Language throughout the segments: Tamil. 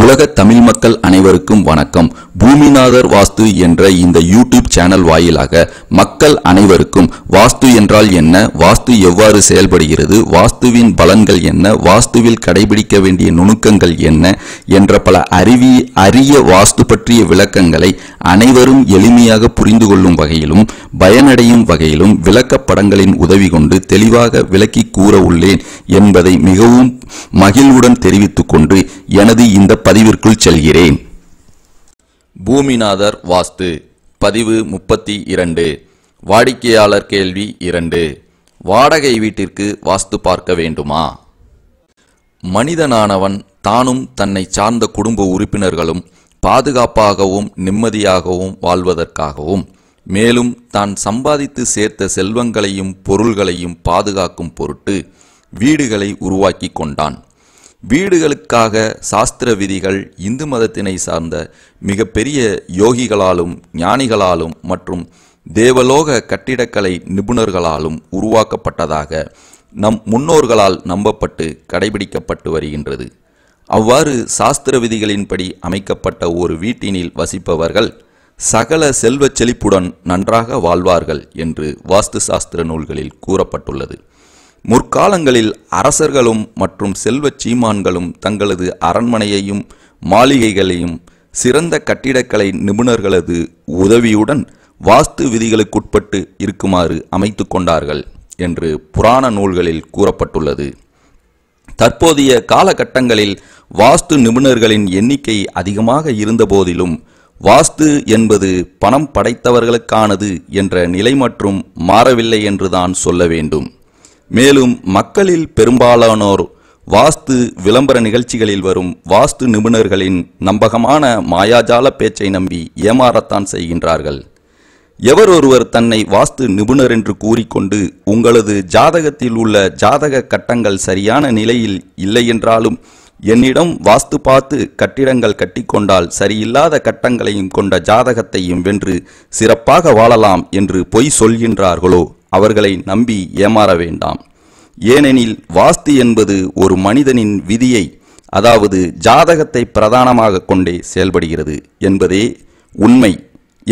உலக தமிழ் மக்கள் அனைவருக்கும் வணக்கம் பூமிநாதர் வாஸ்து என்ற இந்த யூடியூப் சேனல் வாயிலாக மக்கள் அனைவருக்கும் வாஸ்து என்றால் என்ன வாஸ்து எவ்வாறு செயல்படுகிறது வாஸ்துவின் பலன்கள் என்ன வாஸ்துவில் கடைபிடிக்க வேண்டிய நுணுக்கங்கள் என்ன என்ற பல அறிவி அரிய வாஸ்து பற்றிய விளக்கங்களை அனைவரும் எளிமையாக புரிந்து கொள்ளும் வகையிலும் பயனடையும் வகையிலும் விளக்கப்படங்களின் உதவி கொண்டு தெளிவாக விளக்கி கூற உள்ளேன் என்பதை மிகவும் மகிழ்வுடன் தெரிவித்துக் கொண்டு எனது இந்த பதிவிற்குள் செல்கிறேன் பூமிநாதர் வாஸ்து பதிவு முப்பத்தி இரண்டு வாடிக்கையாளர் கேள்வி இரண்டு வாடகை வீட்டிற்கு வாஸ்து பார்க்க வேண்டுமா மனிதனானவன் தானும் தன்னை சார்ந்த குடும்ப உறுப்பினர்களும் பாதுகாப்பாகவும் நிம்மதியாகவும் வாழ்வதற்காகவும் மேலும் தான் சம்பாதித்து சேர்த்த செல்வங்களையும் பொருள்களையும் பாதுகாக்கும் பொருட்டு வீடுகளை உருவாக்கி கொண்டான் வீடுகளுக்காக சாஸ்திர விதிகள் இந்து மதத்தினை சார்ந்த மிகப்பெரிய யோகிகளாலும் ஞானிகளாலும் மற்றும் தேவலோக கட்டிடக்கலை நிபுணர்களாலும் உருவாக்கப்பட்டதாக நம் முன்னோர்களால் நம்பப்பட்டு கடைபிடிக்கப்பட்டு வருகின்றது அவ்வாறு சாஸ்திர விதிகளின்படி அமைக்கப்பட்ட ஒரு வீட்டினில் வசிப்பவர்கள் சகல செல்வச் செழிப்புடன் நன்றாக வாழ்வார்கள் என்று வாஸ்து சாஸ்திர நூல்களில் கூறப்பட்டுள்ளது முற்காலங்களில் அரசர்களும் மற்றும் செல்வச் சீமான்களும் தங்களது அரண்மனையையும் மாளிகைகளையும் சிறந்த கட்டிடக்கலை நிபுணர்களது உதவியுடன் வாஸ்து விதிகளுக்குட்பட்டு இருக்குமாறு அமைத்து கொண்டார்கள் என்று புராண நூல்களில் கூறப்பட்டுள்ளது தற்போதைய காலகட்டங்களில் வாஸ்து நிபுணர்களின் எண்ணிக்கை அதிகமாக இருந்தபோதிலும் வாஸ்து என்பது பணம் படைத்தவர்களுக்கானது என்ற நிலை மற்றும் மாறவில்லை என்றுதான் சொல்ல வேண்டும் மேலும் மக்களில் பெரும்பாலானோர் வாஸ்து விளம்பர நிகழ்ச்சிகளில் வரும் வாஸ்து நிபுணர்களின் நம்பகமான மாயாஜால பேச்சை நம்பி ஏமாறத்தான் செய்கின்றார்கள் எவர் ஒருவர் தன்னை வாஸ்து நிபுணர் என்று கூறிக்கொண்டு உங்களது ஜாதகத்தில் உள்ள ஜாதக கட்டங்கள் சரியான நிலையில் இல்லையென்றாலும் என்னிடம் வாஸ்து பார்த்து கட்டிடங்கள் கட்டிக்கொண்டால் சரியில்லாத கட்டங்களையும் கொண்ட ஜாதகத்தையும் வென்று சிறப்பாக வாழலாம் என்று பொய் சொல்கின்றார்களோ அவர்களை நம்பி ஏமாற வேண்டாம் ஏனெனில் வாஸ்து என்பது ஒரு மனிதனின் விதியை அதாவது ஜாதகத்தை பிரதானமாக கொண்டே செயல்படுகிறது என்பதே உண்மை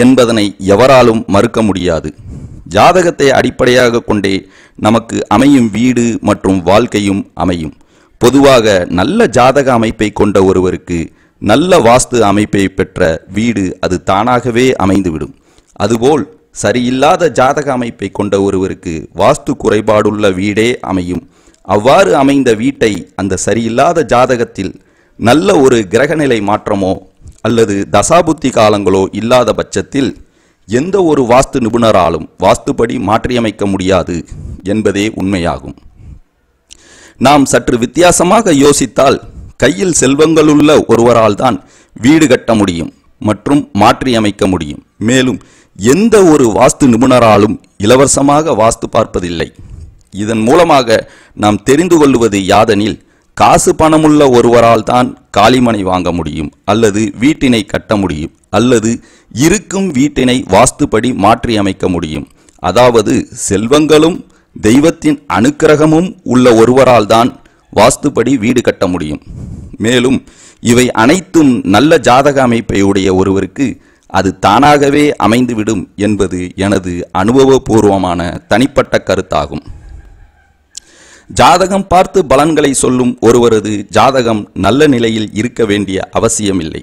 என்பதனை எவராலும் மறுக்க முடியாது ஜாதகத்தை அடிப்படையாக கொண்டே நமக்கு அமையும் வீடு மற்றும் வாழ்க்கையும் அமையும் பொதுவாக நல்ல ஜாதக அமைப்பை கொண்ட ஒருவருக்கு நல்ல வாஸ்து அமைப்பை பெற்ற வீடு அது தானாகவே அமைந்துவிடும் அதுபோல் சரியில்லாத ஜாதக அமைப்பை கொண்ட ஒருவருக்கு வாஸ்து குறைபாடுள்ள வீடே அமையும் அவ்வாறு அமைந்த வீட்டை அந்த சரியில்லாத ஜாதகத்தில் நல்ல ஒரு கிரகநிலை மாற்றமோ அல்லது தசாபுத்தி காலங்களோ இல்லாத பட்சத்தில் எந்த ஒரு வாஸ்து நிபுணராலும் வாஸ்துப்படி மாற்றியமைக்க முடியாது என்பதே உண்மையாகும் நாம் சற்று வித்தியாசமாக யோசித்தால் கையில் செல்வங்களுள்ள ஒருவரால் தான் வீடு கட்ட முடியும் மற்றும் மாற்றியமைக்க முடியும் மேலும் எந்த ஒரு வாஸ்து நிபுணராலும் இலவசமாக வாஸ்து பார்ப்பதில்லை இதன் மூலமாக நாம் தெரிந்து கொள்வது யாதெனில் காசு பணமுள்ள ஒருவரால் தான் காளிமனை வாங்க முடியும் அல்லது வீட்டினை கட்ட முடியும் அல்லது இருக்கும் வீட்டினை வாஸ்துப்படி மாற்றியமைக்க முடியும் அதாவது செல்வங்களும் தெய்வத்தின் அனுக்கிரகமும் உள்ள ஒருவரால் தான் வாஸ்துப்படி வீடு கட்ட முடியும் மேலும் இவை அனைத்தும் நல்ல ஜாதக அமைப்பை உடைய ஒருவருக்கு அது தானாகவே அமைந்துவிடும் என்பது எனது அனுபவபூர்வமான தனிப்பட்ட கருத்தாகும் ஜாதகம் பார்த்து பலன்களை சொல்லும் ஒருவரது ஜாதகம் நல்ல நிலையில் இருக்க வேண்டிய அவசியமில்லை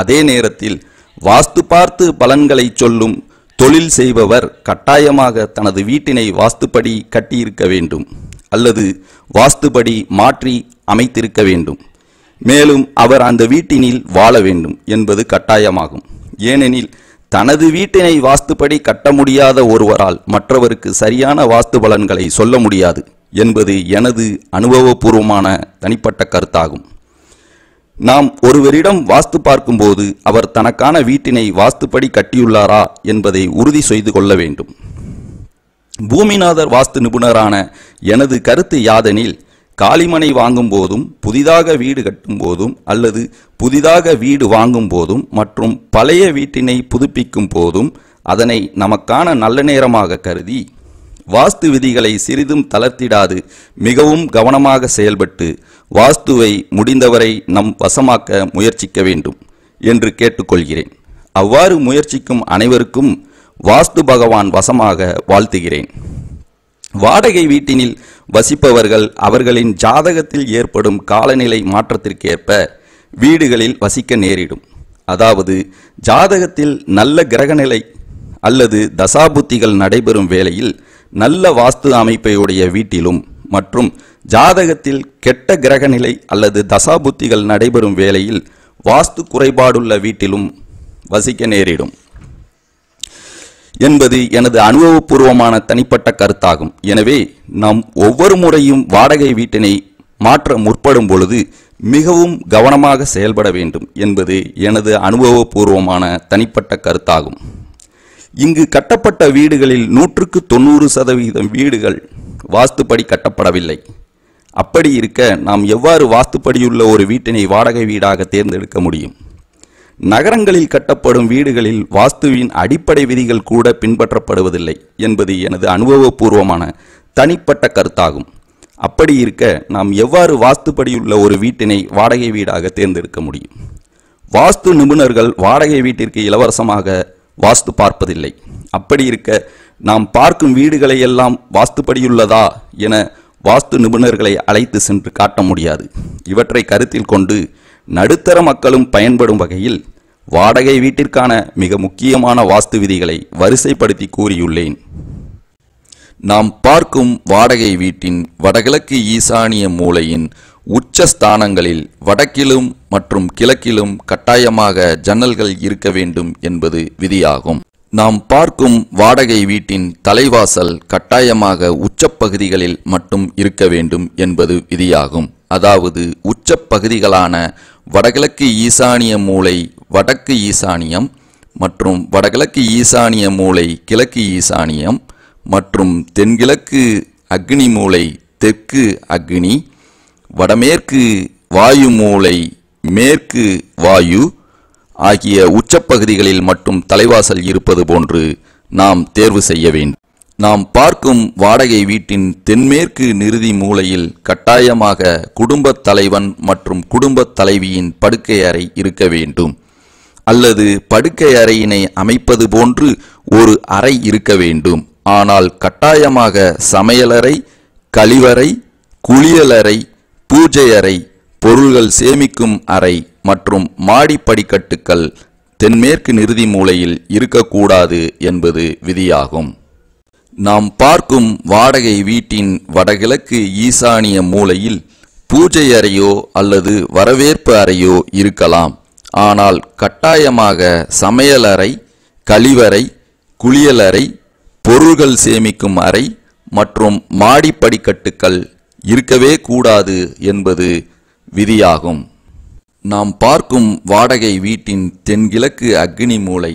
அதே நேரத்தில் வாஸ்து பார்த்து பலன்களை சொல்லும் தொழில் செய்பவர் கட்டாயமாக தனது வீட்டினை வாஸ்துப்படி கட்டியிருக்க வேண்டும் அல்லது வாஸ்துபடி மாற்றி அமைத்திருக்க வேண்டும் மேலும் அவர் அந்த வீட்டினில் வாழ வேண்டும் என்பது கட்டாயமாகும் ஏனெனில் தனது வீட்டினை வாஸ்துப்படி கட்ட முடியாத ஒருவரால் மற்றவருக்கு சரியான வாஸ்து பலன்களை சொல்ல முடியாது என்பது எனது அனுபவபூர்வமான தனிப்பட்ட கருத்தாகும் நாம் ஒருவரிடம் வாஸ்து பார்க்கும்போது அவர் தனக்கான வீட்டினை வாஸ்துப்படி கட்டியுள்ளாரா என்பதை உறுதி செய்து கொள்ள வேண்டும் பூமிநாதர் வாஸ்து நிபுணரான எனது கருத்து யாதெனில் காலிமனை வாங்கும் போதும் புதிதாக வீடு கட்டும் போதும் அல்லது புதிதாக வீடு வாங்கும் போதும் மற்றும் பழைய வீட்டினை புதுப்பிக்கும் போதும் அதனை நமக்கான நல்ல நேரமாக கருதி வாஸ்து விதிகளை சிறிதும் தளர்த்திடாது மிகவும் கவனமாக செயல்பட்டு வாஸ்துவை முடிந்தவரை நம் வசமாக்க முயற்சிக்க வேண்டும் என்று கேட்டுக்கொள்கிறேன் அவ்வாறு முயற்சிக்கும் அனைவருக்கும் வாஸ்து பகவான் வசமாக வாழ்த்துகிறேன் வாடகை வீட்டினில் வசிப்பவர்கள் அவர்களின் ஜாதகத்தில் ஏற்படும் காலநிலை மாற்றத்திற்கேற்ப வீடுகளில் வசிக்க நேரிடும் அதாவது ஜாதகத்தில் நல்ல கிரகநிலை அல்லது தசாபுத்திகள் நடைபெறும் வேளையில் நல்ல வாஸ்து அமைப்பையுடைய வீட்டிலும் மற்றும் ஜாதகத்தில் கெட்ட கிரகநிலை அல்லது தசாபுத்திகள் நடைபெறும் வேளையில் வாஸ்து குறைபாடுள்ள வீட்டிலும் வசிக்க நேரிடும் என்பது எனது அனுபவபூர்வமான தனிப்பட்ட கருத்தாகும் எனவே நாம் ஒவ்வொரு முறையும் வாடகை வீட்டினை மாற்ற முற்படும் பொழுது மிகவும் கவனமாக செயல்பட வேண்டும் என்பது எனது அனுபவபூர்வமான தனிப்பட்ட கருத்தாகும் இங்கு கட்டப்பட்ட வீடுகளில் நூற்றுக்கு தொண்ணூறு சதவீதம் வீடுகள் வாஸ்துப்படி கட்டப்படவில்லை அப்படி இருக்க நாம் எவ்வாறு வாஸ்துப்படியுள்ள ஒரு வீட்டினை வாடகை வீடாக தேர்ந்தெடுக்க முடியும் நகரங்களில் கட்டப்படும் வீடுகளில் வாஸ்துவின் அடிப்படை விதிகள் கூட பின்பற்றப்படுவதில்லை என்பது எனது அனுபவபூர்வமான தனிப்பட்ட கருத்தாகும் அப்படி இருக்க நாம் எவ்வாறு வாஸ்துப்படியுள்ள ஒரு வீட்டினை வாடகை வீடாக தேர்ந்தெடுக்க முடியும் வாஸ்து நிபுணர்கள் வாடகை வீட்டிற்கு இலவசமாக வாஸ்து பார்ப்பதில்லை அப்படி இருக்க நாம் பார்க்கும் வீடுகளை எல்லாம் வாஸ்துப்படியுள்ளதா என வாஸ்து நிபுணர்களை அழைத்து சென்று காட்ட முடியாது இவற்றை கருத்தில் கொண்டு நடுத்தர மக்களும் பயன்படும் வகையில் வாடகை வீட்டிற்கான மிக முக்கியமான வாஸ்து விதிகளை வரிசைப்படுத்தி கூறியுள்ளேன் நாம் பார்க்கும் வாடகை வீட்டின் வடகிழக்கு ஈசானிய மூலையின் உச்சஸ்தானங்களில் வடக்கிலும் மற்றும் கிழக்கிலும் கட்டாயமாக ஜன்னல்கள் இருக்க வேண்டும் என்பது விதியாகும் நாம் பார்க்கும் வாடகை வீட்டின் தலைவாசல் கட்டாயமாக உச்சப்பகுதிகளில் மட்டும் இருக்க வேண்டும் என்பது விதியாகும் அதாவது உச்சப்பகுதிகளான வடகிழக்கு ஈசானிய மூளை வடக்கு ஈசானியம் மற்றும் வடகிழக்கு ஈசானிய மூளை கிழக்கு ஈசானியம் மற்றும் தென்கிழக்கு அக்னி மூளை தெற்கு அக்னி வடமேற்கு வாயு மூளை மேற்கு வாயு ஆகிய உச்சப்பகுதிகளில் மட்டும் தலைவாசல் இருப்பது போன்று நாம் தேர்வு செய்ய வேண்டும் நாம் பார்க்கும் வாடகை வீட்டின் தென்மேற்கு நிறுதி மூலையில் கட்டாயமாக குடும்பத் தலைவன் மற்றும் குடும்பத் தலைவியின் படுக்கை அறை இருக்க வேண்டும் அல்லது படுக்கை அறையினை அமைப்பது போன்று ஒரு அறை இருக்க வேண்டும் ஆனால் கட்டாயமாக சமையலறை கழிவறை குளியலறை பூஜை அறை பொருள்கள் சேமிக்கும் அறை மற்றும் மாடிப்படிக்கட்டுக்கள் தென்மேற்கு நிறுதி மூலையில் இருக்கக்கூடாது என்பது விதியாகும் நாம் பார்க்கும் வாடகை வீட்டின் வடகிழக்கு ஈசானிய மூலையில் பூஜை அறையோ அல்லது வரவேற்பு அறையோ இருக்கலாம் ஆனால் கட்டாயமாக சமையலறை கழிவறை குளியலறை பொருள்கள் சேமிக்கும் அறை மற்றும் மாடிப்படிக்கட்டுக்கள் இருக்கவே கூடாது என்பது விதியாகும் நாம் பார்க்கும் வாடகை வீட்டின் தென்கிழக்கு அக்னி மூளை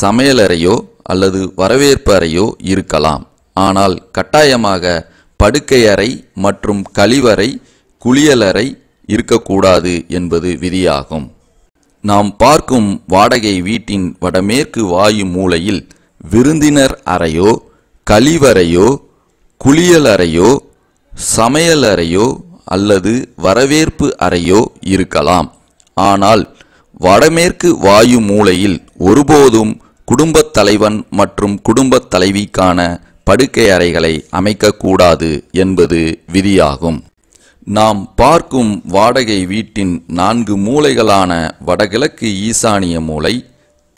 சமையலறையோ அல்லது வரவேற்பு அறையோ இருக்கலாம் ஆனால் கட்டாயமாக படுக்கையறை மற்றும் கழிவறை குளியலறை இருக்கக்கூடாது என்பது விதியாகும் நாம் பார்க்கும் வாடகை வீட்டின் வடமேற்கு வாயு மூலையில் விருந்தினர் அறையோ கழிவறையோ குளியலறையோ சமையலறையோ அல்லது வரவேற்பு அறையோ இருக்கலாம் ஆனால் வடமேற்கு வாயு மூலையில் ஒருபோதும் குடும்பத் தலைவன் மற்றும் குடும்பத் தலைவிக்கான படுக்கை அறைகளை அமைக்கக்கூடாது என்பது விதியாகும் நாம் பார்க்கும் வாடகை வீட்டின் நான்கு மூலைகளான வடகிழக்கு ஈசானிய மூலை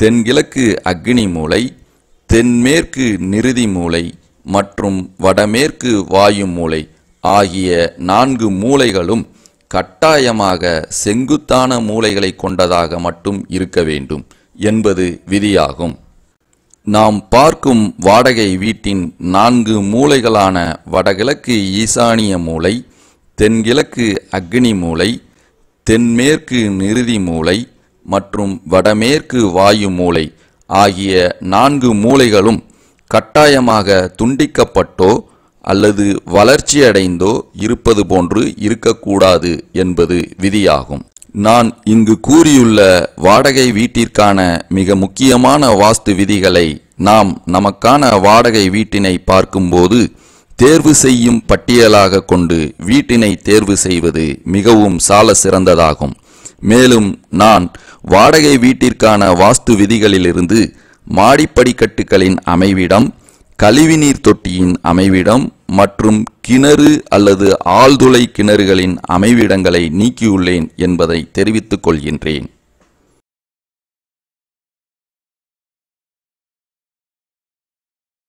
தென்கிழக்கு அக்னி மூலை தென்மேற்கு நிறுதி மூலை மற்றும் வடமேற்கு வாயு மூலை ஆகிய நான்கு மூலைகளும் கட்டாயமாக செங்குத்தான மூலைகளை கொண்டதாக மட்டும் இருக்க வேண்டும் என்பது விதியாகும் நாம் பார்க்கும் வாடகை வீட்டின் நான்கு மூலைகளான வடகிழக்கு ஈசானிய மூலை தென்கிழக்கு அக்னி மூலை தென்மேற்கு நிறுதி மூலை மற்றும் வடமேற்கு வாயு மூலை ஆகிய நான்கு மூலைகளும் கட்டாயமாக துண்டிக்கப்பட்டோ அல்லது வளர்ச்சியடைந்தோ இருப்பது போன்று இருக்கக்கூடாது என்பது விதியாகும் நான் இங்கு கூறியுள்ள வாடகை வீட்டிற்கான மிக முக்கியமான வாஸ்து விதிகளை நாம் நமக்கான வாடகை வீட்டினை பார்க்கும்போது தேர்வு செய்யும் பட்டியலாக கொண்டு வீட்டினை தேர்வு செய்வது மிகவும் சால சிறந்ததாகும் மேலும் நான் வாடகை வீட்டிற்கான வாஸ்து விதிகளிலிருந்து மாடிப்படிக்கட்டுகளின் அமைவிடம் கழிவுநீர் தொட்டியின் அமைவிடம் மற்றும் கிணறு அல்லது ஆழ்துளை கிணறுகளின் அமைவிடங்களை நீக்கியுள்ளேன் என்பதை தெரிவித்துக் கொள்கின்றேன்